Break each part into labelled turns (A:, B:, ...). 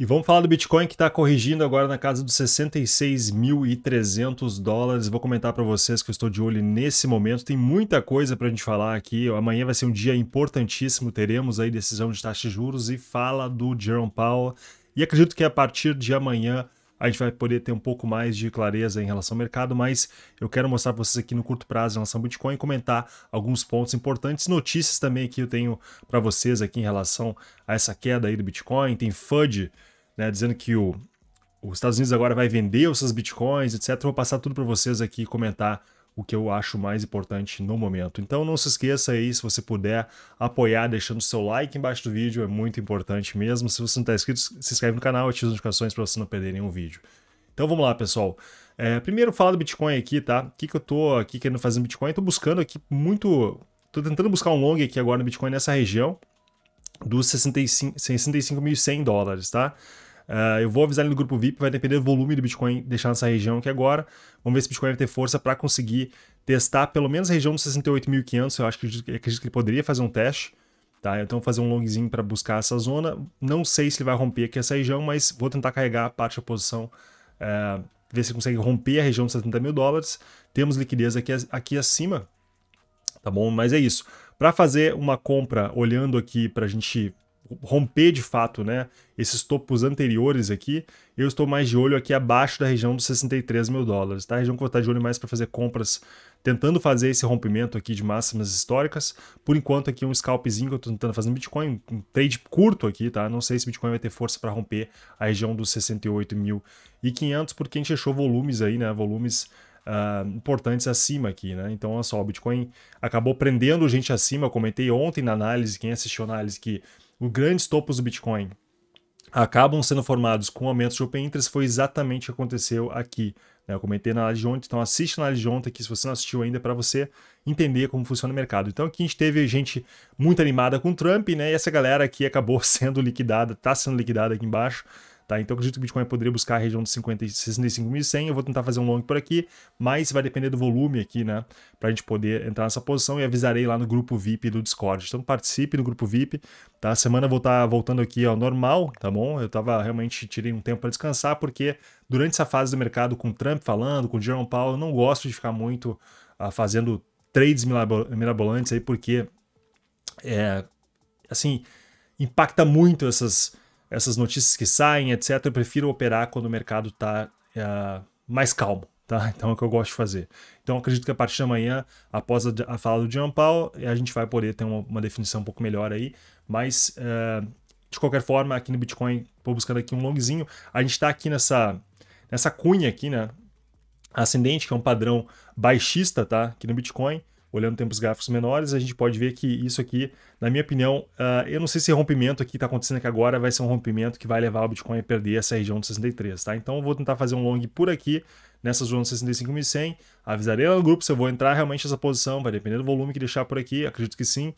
A: E vamos falar do Bitcoin que está corrigindo agora na casa dos 66.300 dólares. Vou comentar para vocês que eu estou de olho nesse momento. Tem muita coisa para a gente falar aqui. Amanhã vai ser um dia importantíssimo. Teremos aí decisão de taxa de juros e fala do Jerome Powell. E acredito que a partir de amanhã a gente vai poder ter um pouco mais de clareza em relação ao mercado, mas eu quero mostrar para vocês aqui no curto prazo em relação ao Bitcoin e comentar alguns pontos importantes, notícias também que eu tenho para vocês aqui em relação a essa queda aí do Bitcoin, tem FUD né, dizendo que o, os Estados Unidos agora vai vender os seus bitcoins, etc. Eu vou passar tudo para vocês aqui e comentar o que eu acho mais importante no momento. Então não se esqueça aí, se você puder apoiar deixando o seu like embaixo do vídeo, é muito importante mesmo. Se você não está inscrito, se inscreve no canal, ativa as notificações para você não perder nenhum vídeo. Então vamos lá, pessoal. É, primeiro falar do Bitcoin aqui, tá? O que, que eu tô aqui querendo fazer no Bitcoin? Estou buscando aqui muito. Estou tentando buscar um long aqui agora no Bitcoin nessa região dos 65.100 65 dólares, tá? Uh, eu vou avisar ele no grupo VIP, vai depender do volume do Bitcoin deixar nessa região aqui agora. Vamos ver se o Bitcoin vai ter força para conseguir testar pelo menos a região dos 68.500. Eu acho que eu acredito que ele poderia fazer um teste. Tá, então vou fazer um longzinho para buscar essa zona. Não sei se ele vai romper aqui essa região, mas vou tentar carregar a parte da posição, uh, ah, ver se consegue romper a região dos 70 mil dólares. Temos liquidez aqui, aqui acima, tá bom? Mas é isso. Para fazer uma compra, olhando aqui para a gente romper de fato né, esses topos anteriores aqui, eu estou mais de olho aqui abaixo da região dos 63 mil dólares. Tá? A região que eu estar de olho mais para fazer compras, tentando fazer esse rompimento aqui de máximas históricas. Por enquanto aqui um scalpzinho que eu estou tentando fazer no Bitcoin, um trade curto aqui, tá? Não sei se o Bitcoin vai ter força para romper a região dos 68.500, porque a gente achou volumes aí, né? Volumes Uh, importantes acima aqui, né? Então, olha só, o Bitcoin acabou prendendo gente acima. Eu comentei ontem na análise, quem assistiu a análise, que os grandes topos do Bitcoin acabam sendo formados com aumentos de open interest foi exatamente o que aconteceu aqui. Né? Eu comentei na análise de ontem, então assiste na análise de ontem aqui se você não assistiu ainda para você entender como funciona o mercado. Então aqui a gente teve gente muito animada com o Trump, né? E essa galera aqui acabou sendo liquidada, está sendo liquidada aqui embaixo. Tá? Então eu acredito que o Bitcoin poderia buscar a região de 65.100. Eu vou tentar fazer um long por aqui, mas vai depender do volume aqui, né? Para a gente poder entrar nessa posição e avisarei lá no grupo VIP do Discord. Então participe do grupo VIP. Tá? Semana vou estar tá voltando aqui ao normal, tá bom? Eu tava realmente tirei um tempo para descansar, porque durante essa fase do mercado, com Trump falando, com Jerome Powell, eu não gosto de ficar muito ah, fazendo trades mirabolantes aí, porque é assim impacta muito essas essas notícias que saem, etc. Eu prefiro operar quando o mercado está uh, é, mais calmo. Tá? Então é o que eu gosto de fazer. Então acredito que a partir de amanhã, após a, a fala do John Paul, a gente vai poder ter uma, uma definição um pouco melhor aí. Mas uh, de qualquer forma, aqui no Bitcoin, vou buscando aqui um longzinho. A gente está aqui nessa, nessa cunha aqui, né? Ascendente, que é um padrão baixista, tá? Aqui no Bitcoin olhando tempos gráficos menores, a gente pode ver que isso aqui, na minha opinião, uh, eu não sei se rompimento aqui está acontecendo aqui agora vai ser um rompimento que vai levar o Bitcoin a perder essa região de 63, tá? Então eu vou tentar fazer um long por aqui, nessa zona de 65.100, avisarei lá no grupo se eu vou entrar realmente nessa posição, vai depender do volume que deixar por aqui, acredito que sim,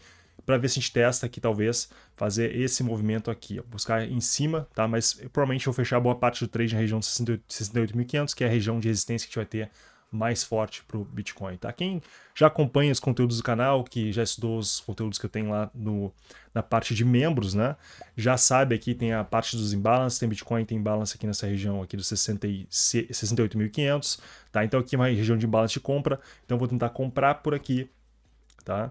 A: para ver se a gente testa aqui, talvez, fazer esse movimento aqui, ó, buscar em cima, tá? Mas provavelmente eu vou fechar boa parte do trade na região de 68.500, que é a região de resistência que a gente vai ter mais forte para o Bitcoin, tá? Quem já acompanha os conteúdos do canal, que já estudou os conteúdos que eu tenho lá no, na parte de membros, né? Já sabe aqui tem a parte dos imbalances, tem Bitcoin, tem imbalance aqui nessa região aqui dos 68.500, tá? Então aqui é uma região de imbalance de compra, então eu vou tentar comprar por aqui, tá?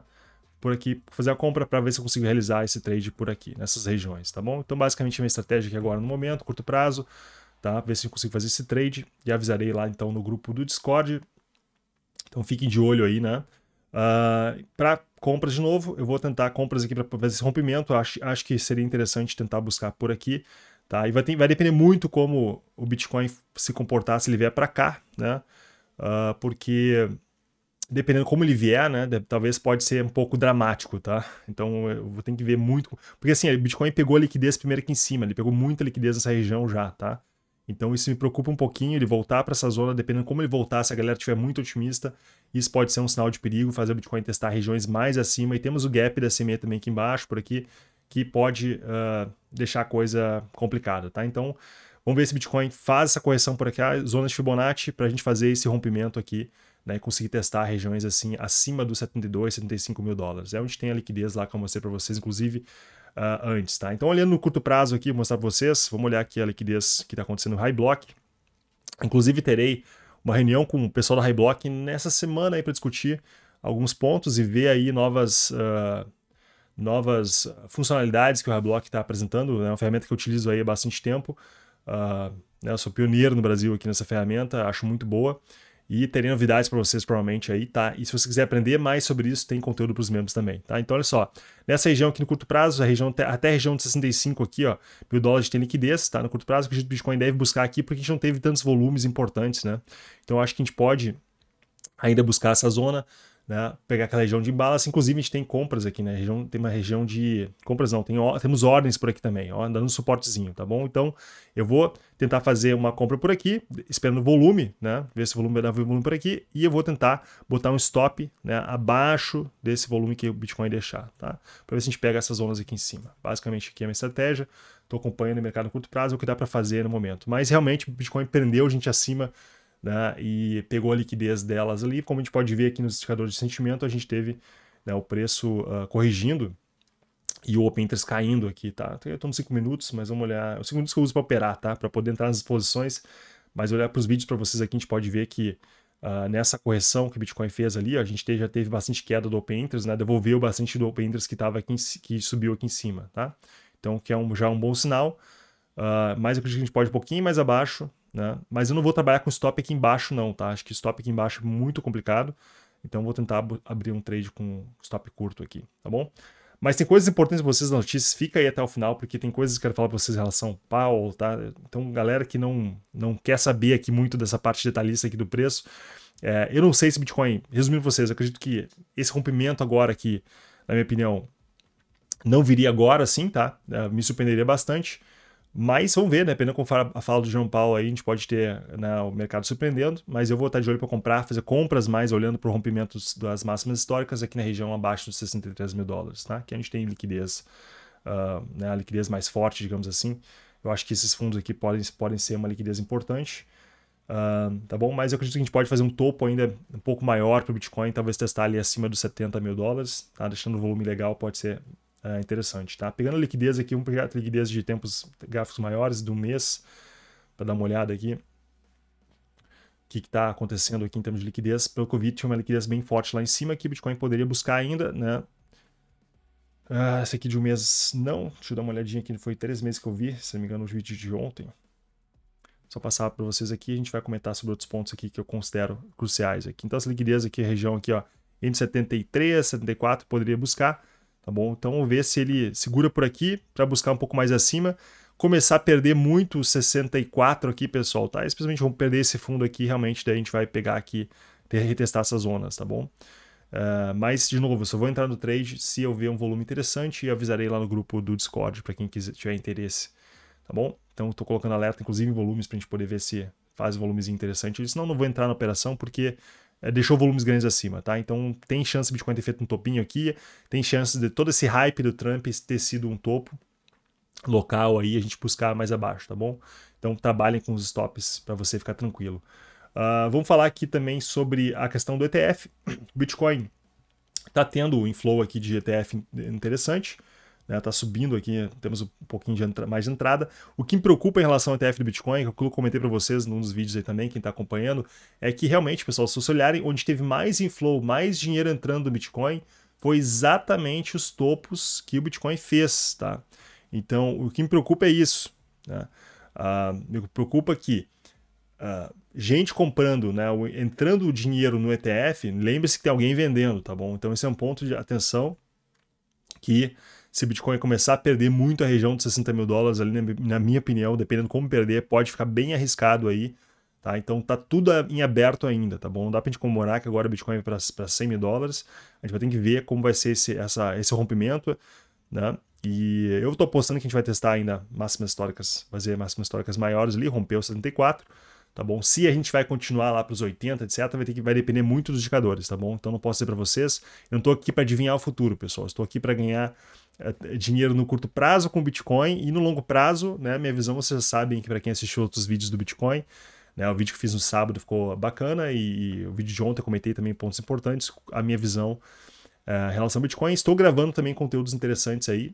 A: Por aqui, fazer a compra para ver se eu consigo realizar esse trade por aqui, nessas regiões, tá bom? Então basicamente minha estratégia aqui agora no momento, curto prazo, tá? Ver se eu consigo fazer esse trade e avisarei lá então no grupo do Discord. Então fiquem de olho aí, né? Uh, ah, para compras de novo, eu vou tentar compras aqui para fazer esse rompimento. Acho, acho que seria interessante tentar buscar por aqui, tá? E vai, ter, vai depender muito como o Bitcoin se comportar se ele vier para cá, né? Uh, porque dependendo como ele vier, né, talvez pode ser um pouco dramático, tá? Então eu vou ter que ver muito, porque assim, o Bitcoin pegou a liquidez primeiro aqui em cima, ele pegou muita liquidez nessa região já, tá? Então isso me preocupa um pouquinho, ele voltar para essa zona, dependendo como ele voltar, se a galera estiver muito otimista, isso pode ser um sinal de perigo, fazer o Bitcoin testar regiões mais acima. E temos o gap da CME também aqui embaixo, por aqui, que pode uh, deixar a coisa complicada, tá? Então vamos ver se o Bitcoin faz essa correção por aqui, a ah, zona de Fibonacci, para a gente fazer esse rompimento aqui, né? E conseguir testar regiões assim acima dos 72, 75 mil dólares. É onde tem a liquidez lá que eu mostrei para vocês, inclusive uh, antes, tá? Então, olhando no curto prazo aqui, vou mostrar para vocês, vamos olhar aqui a liquidez que está acontecendo no High Block. Inclusive, terei uma reunião com o pessoal da High Block nessa semana aí para discutir alguns pontos e ver aí novas... Uh, novas funcionalidades que o Block está apresentando, né? é né? uma ferramenta que eu utilizo aí há bastante tempo. Uh, né? eu sou pioneiro no Brasil aqui nessa ferramenta, acho muito boa. E terei novidades para vocês provavelmente aí, tá? E se você quiser aprender mais sobre isso, tem conteúdo para os membros também, tá? Então olha só, nessa região aqui no curto prazo, a região até, até a região de 65 aqui, ó, mil dólares tem liquidez, tá? No curto prazo, o que o Bitcoin deve buscar aqui, porque a gente não teve tantos volumes importantes, né? Então acho que a gente pode ainda buscar essa zona né, pegar aquela região de balas. Inclusive, a gente tem compras aqui, né? Região, tem uma região de. Compras não, tem, temos ordens por aqui também, ó, dando um suportezinho, tá bom? Então, eu vou tentar fazer uma compra por aqui, esperando volume, né? Ver se o volume vai dar volume por aqui. E eu vou tentar botar um stop né, abaixo desse volume que o Bitcoin deixar, tá? Para ver se a gente pega essas zonas aqui em cima. Basicamente, aqui é a minha estratégia. Estou acompanhando o mercado a curto prazo, é o que dá para fazer no momento. Mas realmente, o Bitcoin prendeu a gente acima né, e pegou a liquidez delas ali. Como a gente pode ver aqui nos indicadores de sentimento, a gente teve né, o preço uh, corrigindo e o Open Interest caindo aqui, tá? Eu estou nos 5 minutos, mas vamos olhar. Os 5 minutos que eu uso para operar, tá? Para poder entrar nas posições, mas olhar para os vídeos para vocês aqui, a gente pode ver que Uh, nessa correção que o Bitcoin fez ali, ó, a gente teve, já teve bastante queda do Open Interest, né? devolveu bastante do Open Interest que, tava aqui, que subiu aqui em cima. Tá? Então, que é um, já é um bom sinal. Uh, mas eu acredito que a gente pode ir um pouquinho mais abaixo, né? Mas eu não vou trabalhar com stop aqui embaixo não, tá? Acho que stop aqui embaixo é muito complicado. Então vou tentar ab abrir um trade com stop curto aqui, tá bom? Mas tem coisas importantes para vocês nas notícias, fica aí até o final, porque tem coisas que eu quero falar para vocês em relação ao pau, tá? Então, galera que não, não quer saber aqui muito dessa parte detalhista aqui do preço, é, eu não sei se Bitcoin, resumindo vocês, acredito que esse rompimento agora aqui, na minha opinião, não viria agora sim, tá? É, me surpreenderia bastante. Mas vamos ver, né? Dependendo como a fala do João Paulo aí, a gente pode ter né, o mercado surpreendendo, mas eu vou estar de olho para comprar, fazer compras mais olhando para o rompimento das máximas históricas aqui na região abaixo dos 63 mil dólares, tá? Que a gente tem liquidez, uh, né, a liquidez mais forte, digamos assim. Eu acho que esses fundos aqui podem, podem ser uma liquidez importante, uh, tá bom? Mas eu acredito que a gente pode fazer um topo ainda um pouco maior para o Bitcoin, talvez testar ali acima dos 70 mil dólares, tá? Deixando o volume legal, pode ser ah, interessante, tá? Pegando a liquidez aqui, vamos pegar a liquidez de tempos gráficos maiores do mês, para dar uma olhada aqui. O que está acontecendo aqui em termos de liquidez? Pelo covid tinha uma liquidez bem forte lá em cima que o Bitcoin poderia buscar ainda, né? Ah, esse aqui de um mês não. Deixa eu dar uma olhadinha aqui. Foi três meses que eu vi, se não me engano, o vídeo de ontem. Só passar para vocês aqui. A gente vai comentar sobre outros pontos aqui que eu considero cruciais aqui. Então, essa liquidez aqui, região aqui, ó, entre 73 74, poderia buscar tá bom? Então ver se ele segura por aqui para buscar um pouco mais acima, começar a perder muito os 64 aqui, pessoal, tá? Especialmente vamos perder esse fundo aqui, realmente daí a gente vai pegar aqui, ter, retestar essas zonas, tá bom? Uh, mas, de novo, eu só vou entrar no trade se eu ver um volume interessante e avisarei lá no grupo do Discord para quem quiser, tiver interesse, tá bom? Então, estou colocando alerta, inclusive, em volumes para a gente poder ver se faz volumes interessantes. Senão, não vou entrar na operação porque é, deixou volumes grandes acima, tá? Então tem chance de Bitcoin ter feito um topinho aqui, tem chance de todo esse hype do Trump ter sido um topo local aí, a gente buscar mais abaixo, tá bom? Então trabalhem com os stops para você ficar tranquilo. Uh, vamos falar aqui também sobre a questão do ETF. O Bitcoin está tendo um inflow aqui de ETF interessante. Está né? Tá subindo aqui, temos um pouquinho de mais de entrada. O que me preocupa em relação ao ETF do Bitcoin, que eu comentei para vocês num dos vídeos aí também, quem está acompanhando, é que realmente, pessoal, se vocês olharem onde teve mais inflow, mais dinheiro entrando do Bitcoin, foi exatamente os topos que o Bitcoin fez, tá? Então, o que me preocupa é isso. Né? Uh, me preocupa que uh, gente comprando, né, entrando o dinheiro no ETF, lembre-se que tem alguém vendendo, tá bom? Então, esse é um ponto de atenção que se Bitcoin começar a perder muito a região de 60 mil dólares, ali, na minha opinião, dependendo como perder, pode ficar bem arriscado aí. Tá? Então tá tudo em aberto ainda, tá bom? Não dá pra gente comemorar que agora o Bitcoin vai para 100 mil dólares. A gente vai ter que ver como vai ser esse, essa, esse rompimento, né? E eu tô apostando que a gente vai testar ainda máximas históricas, fazer máximas históricas maiores ali, rompeu 74 tá bom? Se a gente vai continuar lá para os 80, etc, vai ter que vai depender muito dos indicadores, tá bom? Então não posso dizer para vocês, eu não estou aqui para adivinhar o futuro, pessoal. Estou aqui para ganhar eh, dinheiro no curto prazo com Bitcoin e no longo prazo, né? Minha visão vocês sabem que para quem assistiu outros vídeos do Bitcoin, né, o vídeo que fiz no sábado ficou bacana e, e o vídeo de ontem eu comentei também pontos importantes, a minha visão uh, em relação ao Bitcoin. Estou gravando também conteúdos interessantes aí,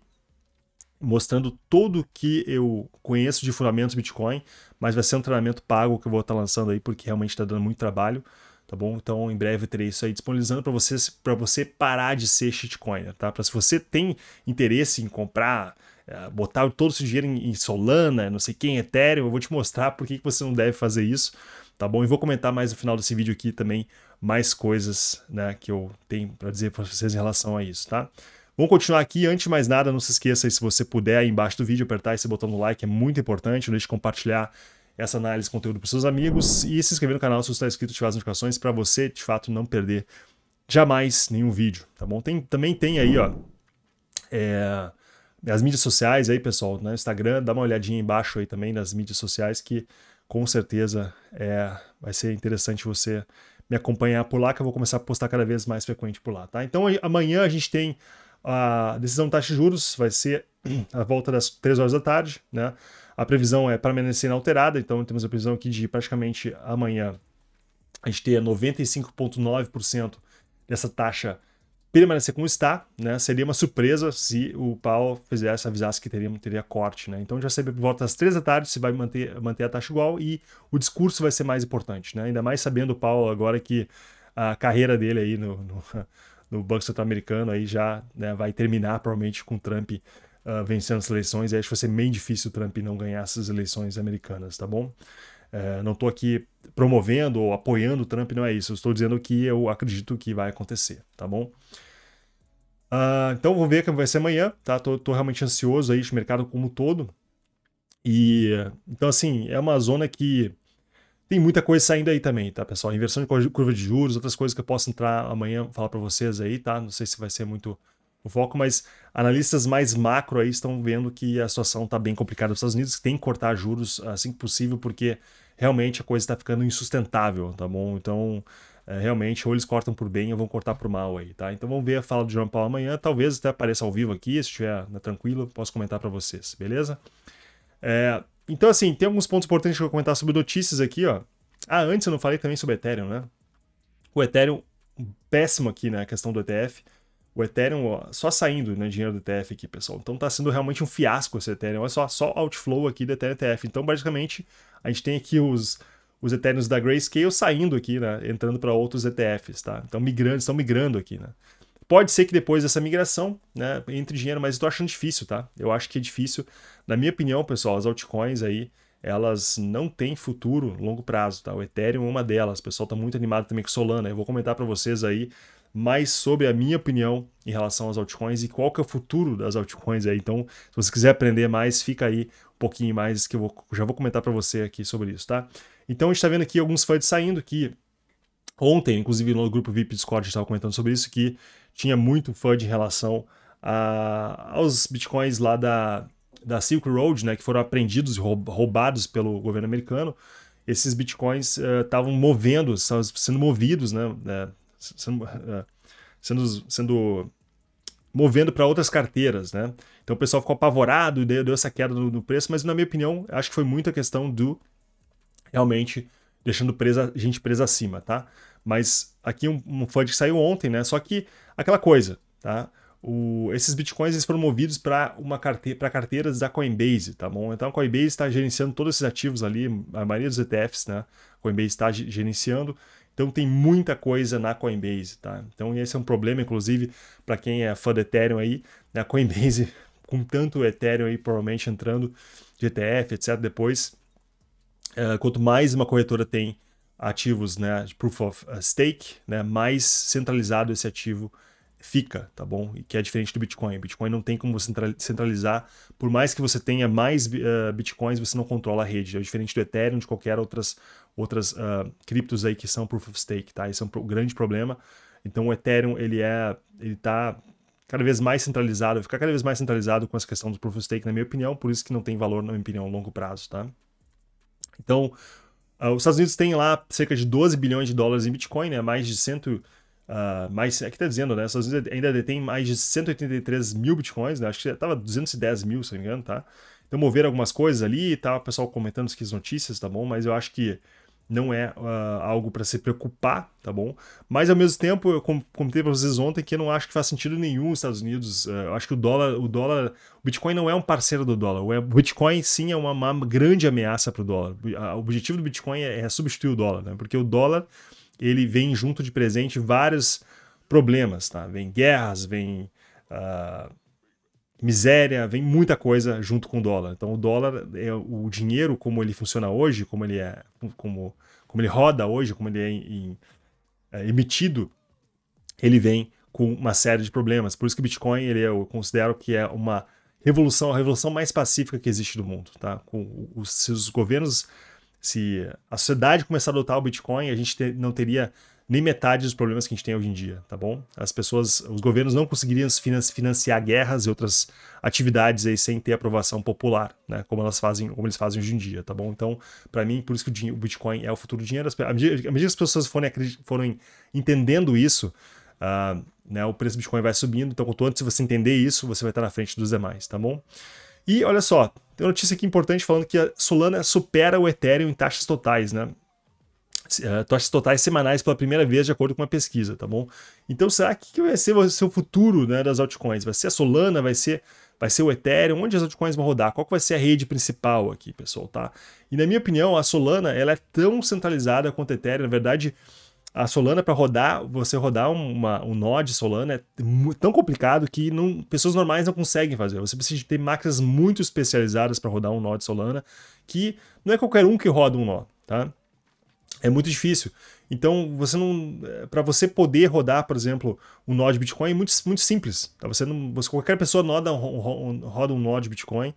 A: mostrando tudo que eu conheço de fundamentos Bitcoin, mas vai ser um treinamento pago que eu vou estar lançando aí, porque realmente está dando muito trabalho, tá bom? Então, em breve eu terei isso aí disponibilizando para você, você parar de ser shitcoiner, tá? Para se você tem interesse em comprar, eh, botar todo o seu dinheiro em Solana, não sei quem, Ethereum, eu vou te mostrar por que você não deve fazer isso, tá bom? E vou comentar mais no final desse vídeo aqui também mais coisas né, que eu tenho para dizer para vocês em relação a isso, tá? Vamos continuar aqui. Antes de mais nada, não se esqueça, se você puder, aí embaixo do vídeo, apertar esse botão do like, é muito importante. Não deixe de compartilhar essa análise de conteúdo para seus amigos e se inscrever no canal se você está inscrito, ativar as notificações para você, de fato, não perder jamais nenhum vídeo, tá bom? Tem, também tem aí, ó, é, as mídias sociais aí, pessoal, no né? Instagram, dá uma olhadinha embaixo aí também nas mídias sociais que com certeza é, vai ser interessante você me acompanhar por lá, que eu vou começar a postar cada vez mais frequente por lá, tá? Então amanhã a gente tem a decisão de taxa de juros vai ser à volta das 3 horas da tarde, né? A previsão é permanecer inalterada, então temos a previsão aqui de praticamente amanhã a gente ter 95,9% dessa taxa permanecer como está, né? Seria uma surpresa se o Powell fizesse, avisasse que teria, teria corte, né? Então já sabe por volta das três da tarde se vai manter, manter a taxa igual e o discurso vai ser mais importante, né? Ainda mais sabendo o Powell agora que a carreira dele aí no, no no Banco Central americano aí já né, vai terminar provavelmente com Trump uh, vencendo as eleições. E acho que vai ser meio difícil o Trump não ganhar essas eleições americanas, tá bom? Uh, não estou aqui promovendo ou apoiando o Trump, não é isso. Eu estou dizendo que eu acredito que vai acontecer, tá bom? Uh, então vou ver como vai ser amanhã, tá? Tô, tô realmente ansioso aí, o mercado como um todo. E então assim, é uma zona que tem muita coisa saindo aí também, tá, pessoal? Inversão de curva de juros, outras coisas que eu posso entrar amanhã falar para vocês aí, tá? Não sei se vai ser muito o foco, mas analistas mais macro aí estão vendo que a situação tá bem complicada nos Estados Unidos, que tem que cortar juros assim que possível, porque realmente a coisa está ficando insustentável, tá bom? Então, é, realmente, ou eles cortam por bem ou vão cortar por mal aí, tá? Então vamos ver a fala do João Paulo amanhã, talvez até apareça ao vivo aqui, se estiver né, tranquilo, posso comentar para vocês, beleza? É, então, assim, tem alguns pontos importantes que eu vou comentar sobre notícias aqui, ó. Ah, antes eu não falei também sobre Ethereum, né? O Ethereum, péssimo aqui, né? A questão do ETF. O Ethereum, ó, só saindo, né? Dinheiro do ETF aqui, pessoal. Então tá sendo realmente um fiasco esse Ethereum. Olha só, só outflow aqui do Ethereum ETF. Então, basicamente, a gente tem aqui os, os Ethereums da Grayscale saindo aqui, né? Entrando para outros ETFs, tá? Então, migrando, estão migrando aqui, né? Pode ser que depois dessa migração, né, entre dinheiro, mas eu tô achando difícil, tá? Eu acho que é difícil. Na minha opinião, pessoal, as altcoins aí, elas não têm futuro longo prazo, tá? O Ethereum é uma delas. O pessoal tá muito animado também com Solana. Eu vou comentar para vocês aí mais sobre a minha opinião em relação às altcoins e qual que é o futuro das altcoins aí. Então, se você quiser aprender mais, fica aí um pouquinho mais que eu vou, já vou comentar para você aqui sobre isso, tá? Então, a gente tá vendo aqui alguns fãs saindo que ontem, inclusive no grupo VIP Discord, a gente tava comentando sobre isso que tinha muito fã em relação a, aos bitcoins lá da, da Silk Road, né, que foram apreendidos e roubados pelo governo americano. Esses bitcoins estavam eh, uh, movendo, sendo movidos, né, né sendo, eh, sendo, sendo movendo para outras carteiras, né? Então o pessoal ficou apavorado e deu essa queda no, preço, mas na minha opinião, acho que foi muito a questão do realmente deixando presa, gente presa acima, tá? Mas aqui um, um que saiu ontem, né? Só que aquela coisa, tá? O, esses bitcoins eles foram movidos para uma carteira, para carteiras da Coinbase, tá bom? Então a Coinbase está gerenciando todos esses ativos ali, a maioria dos ETFs, né? Coinbase está gerenciando. Então tem muita coisa na Coinbase, tá? Então esse é um problema, inclusive, para quem é fã do Ethereum aí, né? A Coinbase, com tanto Ethereum aí provavelmente entrando de ETF, etc. Depois, uh, quanto mais uma corretora tem ativos, né, proof of eh, stake, né, mais centralizado esse ativo fica, tá bom? E que é diferente do Bitcoin. Bitcoin não tem como você centralizar, por mais que você tenha mais uh, Bitcoins, você não controla a rede. É diferente do Ethereum, de qualquer outras outras uh, criptos aí que são proof of stake, tá? Esse é um pro grande problema. Então o Ethereum, ele é ele tá cada vez mais centralizado, ficar cada vez mais centralizado com essa questão do proof of stake, na minha opinião, por isso que não tem valor, na minha opinião, a longo prazo, tá? Então, ah, os Estados Unidos têm lá cerca de 12 bilhões de dólares em Bitcoin, né? mais de cento, Uh, mais, aqui é está dizendo, né? Os Estados Unidos ainda detém mais de 183 mil bitcoins, né? acho que tava 210 mil, se não me engano, tá? Então moveram algumas coisas ali, tá? O pessoal comentando as notícias, tá bom? Mas eu acho que não é uh, algo para se preocupar, tá bom? Mas ao mesmo tempo, eu comentei para vocês ontem que eu não acho que faz sentido nenhum os Estados Unidos. Uh, eu acho que o dólar, o dólar, o Bitcoin não é um parceiro do dólar. O é, Bitcoin sim é uma, uma grande ameaça para o dólar. O objetivo do Bitcoin é, é, substituir o dólar, né? Porque o dólar ele vem junto de presente vários problemas, tá? Vem guerras, vem uh, miséria, vem muita coisa junto com o dólar. Então o dólar é o dinheiro como ele funciona hoje, como ele é, como, como ele roda hoje, como ele é, em, é emitido, ele vem com uma série de problemas. Por isso que o Bitcoin ele é, eu considero que é uma revolução, a revolução mais pacífica que existe do mundo, tá? Com os, se os governos, se a sociedade começar a adotar o Bitcoin, a gente não teria nem metade dos problemas que a gente tem hoje em dia, tá bom? As pessoas, os governos não conseguiriam financiar guerras e outras atividades aí sem ter aprovação popular, né? Como elas fazem, como eles fazem hoje em dia, tá bom? Então, para mim, por isso que o Bitcoin é o futuro do dinheiro. À medida, que as pessoas forem, forem entendendo isso, uh, né, o preço do Bitcoin vai subindo. Então, quanto antes você entender isso, você vai estar na frente dos demais, tá bom? E olha só, tem uma notícia aqui importante falando que a Solana supera o Ethereum em taxas totais, né? uh, totais semanais pela primeira vez, de acordo com uma pesquisa, tá bom? Então, será que, que vai ser o seu futuro né, das altcoins? Vai ser a Solana? Vai ser vai ser o Ethereum, onde as altcoins vão rodar, qual vai ser a rede principal aqui, pessoal, tá? E na minha opinião, a Solana, ela é tão centralizada quanto a Ethereum, na verdade, a Solana para rodar, você rodar uma, um de Solana é tão complicado que não, pessoas normais não conseguem fazer. Você precisa ter máquinas muito especializadas para rodar um nó de Solana, que não é qualquer um que roda um nó, tá? É muito difícil. Então, você não. Eh, Para você poder rodar, por exemplo, um nó de Bitcoin é muito, muito simples. Tá? Você não, você, qualquer pessoa roda, roda um nó de Bitcoin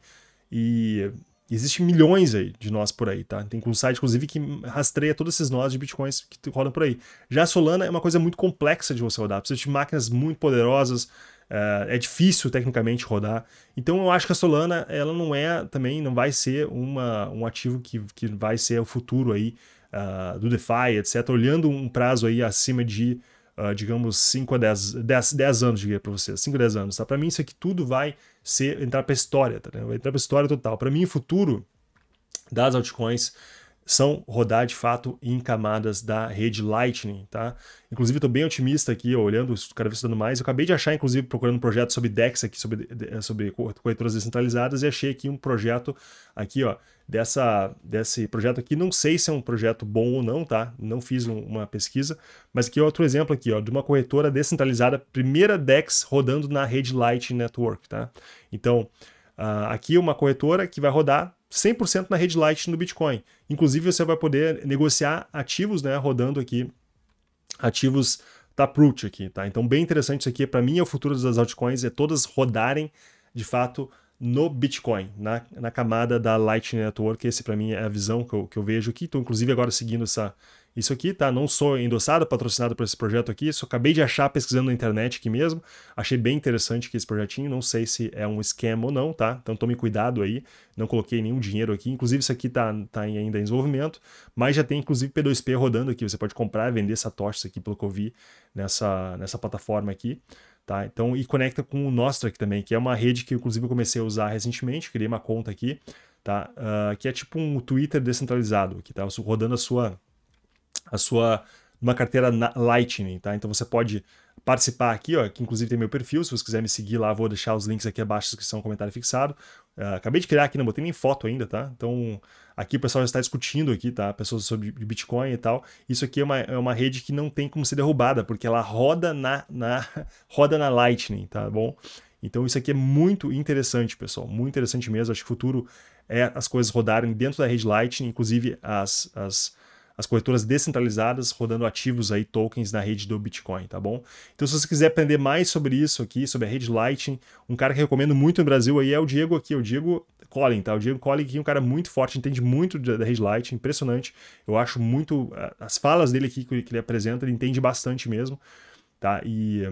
A: e existem milhões aí de nós por aí, tá? Tem um site, inclusive, que rastreia todos esses nós de bitcoins que rodam por aí. Já a Solana é uma coisa muito complexa de você rodar, precisa de máquinas muito poderosas, eh, é difícil tecnicamente rodar. Então eu acho que a Solana, ela não é também, não vai ser uma, um ativo que, que vai ser o futuro aí uh, do DeFi, etc., olhando um prazo aí acima de, uh, digamos, 5 a 10, anos, diria para vocês, 5 a 10 anos, tá? Para mim isso aqui tudo vai ser, entrar para a história, tá? Né? Vai entrar para a história total. Para mim, o futuro das altcoins são rodar de fato em camadas da rede Lightning, tá? Inclusive, estou bem otimista aqui, olhando, cada vez estudando mais. Eu acabei de achar, inclusive, procurando um projeto sobre DEX aqui, sobre, eh, sobre corretoras descentralizadas, e achei aqui um projeto aqui, ó, dessa, desse projeto aqui. Não sei se é um projeto bom ou não, tá? Não fiz um, uma pesquisa, mas aqui é outro exemplo aqui, ó, de uma corretora descentralizada, primeira DEX rodando na rede Lightning Network, tá? Então, uh, aqui é uma corretora que vai rodar 100% na rede Light no Bitcoin. Inclusive, você vai poder negociar ativos, né, rodando aqui, ativos Taproot aqui, tá? Então, bem interessante isso aqui. Para mim, é o futuro das altcoins, é todas rodarem, de fato, no Bitcoin, na, na camada da Lightning Network. Esse, para mim, é a visão que eu, que eu vejo aqui. Estou, inclusive, agora seguindo essa, isso aqui, tá? Não sou endossado, patrocinado por esse projeto aqui. Isso acabei de achar pesquisando na internet aqui mesmo. Achei bem interessante aqui esse projetinho. Não sei se é um esquema ou não, tá? Então tome cuidado aí. Não coloquei nenhum dinheiro aqui. Inclusive, isso aqui tá, tá ainda em desenvolvimento. Mas já tem, inclusive, P2P rodando aqui. Você pode comprar e vender satoshis aqui, pelo que eu vi, nessa, nessa plataforma aqui. Tá? Então, e conecta com o Nostra aqui também, que é uma rede que inclusive eu comecei a usar recentemente, criei uma conta aqui, tá? Uh, que é tipo um Twitter descentralizado, que tá rodando a sua a sua uma carteira Lightning, tá? Então você pode participar aqui, ó, que inclusive tem meu perfil, se você quiser me seguir lá, vou deixar os links aqui abaixo, descrição, comentário fixado. Uh, acabei de criar aqui, não botei nem foto ainda, tá? Então, aqui o pessoal já está discutindo aqui, tá? Pessoas sobre Bitcoin e tal. Isso aqui é uma, é uma rede que não tem como ser derrubada, porque ela roda na, na, roda na Lightning, tá bom? Então, isso aqui é muito interessante, pessoal. Muito interessante mesmo. Acho que o futuro é as coisas rodarem dentro da rede Lightning, inclusive as, as as corretoras descentralizadas rodando ativos aí, tokens na rede do Bitcoin, tá bom? Então, se você quiser aprender mais sobre isso aqui, sobre a rede Lightning, um cara que eu recomendo muito no Brasil aí é o Diego aqui, o Diego Collin, tá? O Diego Collin aqui é um cara muito forte, entende muito da rede Lightning, impressionante. Eu acho muito, as falas dele aqui que ele apresenta, ele entende bastante mesmo, tá? E...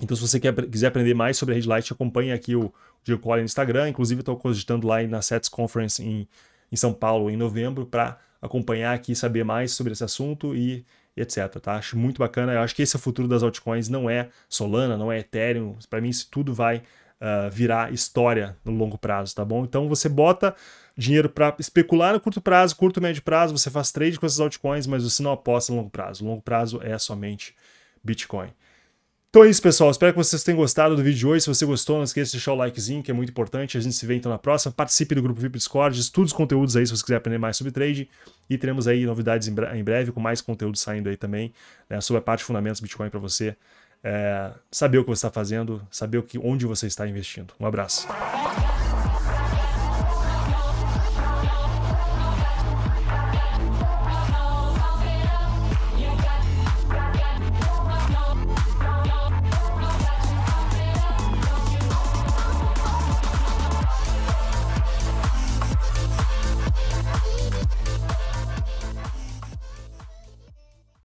A: Então, se você quer, quiser aprender mais sobre a Red Light, acompanhe aqui o Diego Collin no Instagram. Inclusive, estou cogitando lá na Sets Conference em em São Paulo em novembro para acompanhar aqui, saber mais sobre esse assunto e etc. Tá? Acho muito bacana. Eu acho que esse é o futuro das altcoins. Não é Solana, não é Ethereum. Para mim, isso tudo vai uh, virar história no longo prazo, tá bom? Então você bota dinheiro para especular no curto prazo, curto médio prazo. Você faz trade com essas altcoins, mas você não aposta no longo prazo. O longo prazo é somente Bitcoin. Então é isso, pessoal. Espero que vocês tenham gostado do vídeo de hoje. Se você gostou, não esqueça de deixar o likezinho, que é muito importante. A gente se vê então na próxima. Participe do grupo VIP Discord, estude os conteúdos aí se você quiser aprender mais sobre trade. E teremos aí novidades em, bre em breve, com mais conteúdo saindo aí também, né, sobre a parte de fundamentos Bitcoin para você é, saber o que você está fazendo, saber o que, onde você está investindo. Um abraço.